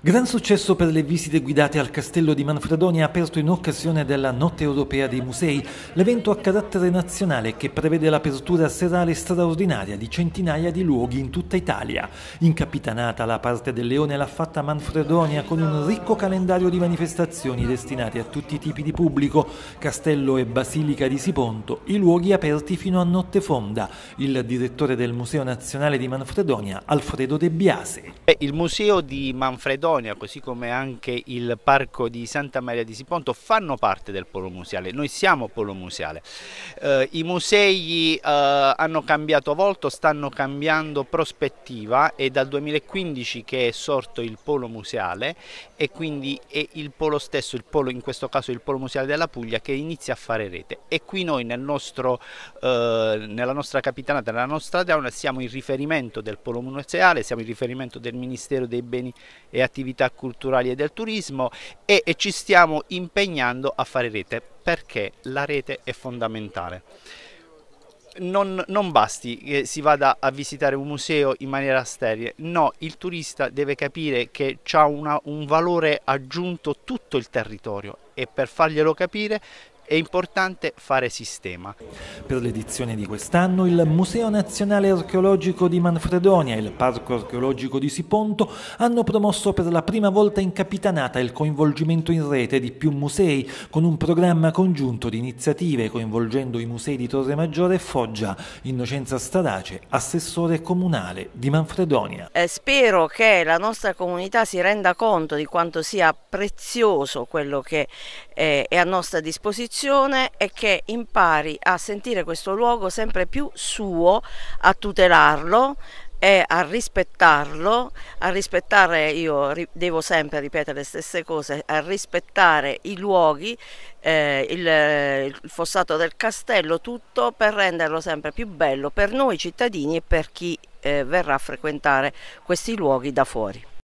Gran successo per le visite guidate al castello di Manfredonia aperto in occasione della Notte Europea dei Musei, l'evento a carattere nazionale che prevede l'apertura serale straordinaria di centinaia di luoghi in tutta Italia. Incapitanata la parte del leone l'ha fatta Manfredonia con un ricco calendario di manifestazioni destinate a tutti i tipi di pubblico, castello e basilica di Siponto, i luoghi aperti fino a notte fonda. Il direttore del Museo Nazionale di Manfredonia, Alfredo De Biase. Il museo di Manfredonia Macedonia, così come anche il parco di Santa Maria di Siponto, fanno parte del polo museale. Noi siamo polo museale. Eh, I musei eh, hanno cambiato volto, stanno cambiando prospettiva e dal 2015 che è sorto il polo museale e quindi è il polo stesso, il polo, in questo caso il polo museale della Puglia, che inizia a fare rete. E qui noi nel nostro, eh, nella nostra capitanata, nella nostra town, siamo il riferimento del polo museale, siamo il riferimento del Ministero dei Beni e Attività attività culturali e del turismo e, e ci stiamo impegnando a fare rete perché la rete è fondamentale. Non, non, basti che si vada a visitare un museo in maniera sterile, no, il turista deve capire che ha un valore aggiunto tutto il territorio e per farglielo capire è importante fare sistema. Per l'edizione di quest'anno il Museo Nazionale Archeologico di Manfredonia e il Parco Archeologico di Siponto hanno promosso per la prima volta in Capitanata il coinvolgimento in rete di più musei con un programma congiunto di iniziative coinvolgendo i musei di Torre Maggiore e Foggia. Innocenza Stadace, assessore comunale di Manfredonia. Eh, spero che la nostra comunità si renda conto di quanto sia prezioso quello che eh, è a nostra disposizione situazione e che impari a sentire questo luogo sempre più suo, a tutelarlo e a rispettarlo, a rispettare, io devo sempre ripetere le stesse cose, a rispettare i luoghi, eh, il, il fossato del castello, tutto per renderlo sempre più bello per noi cittadini e per chi eh, verrà a frequentare questi luoghi da fuori.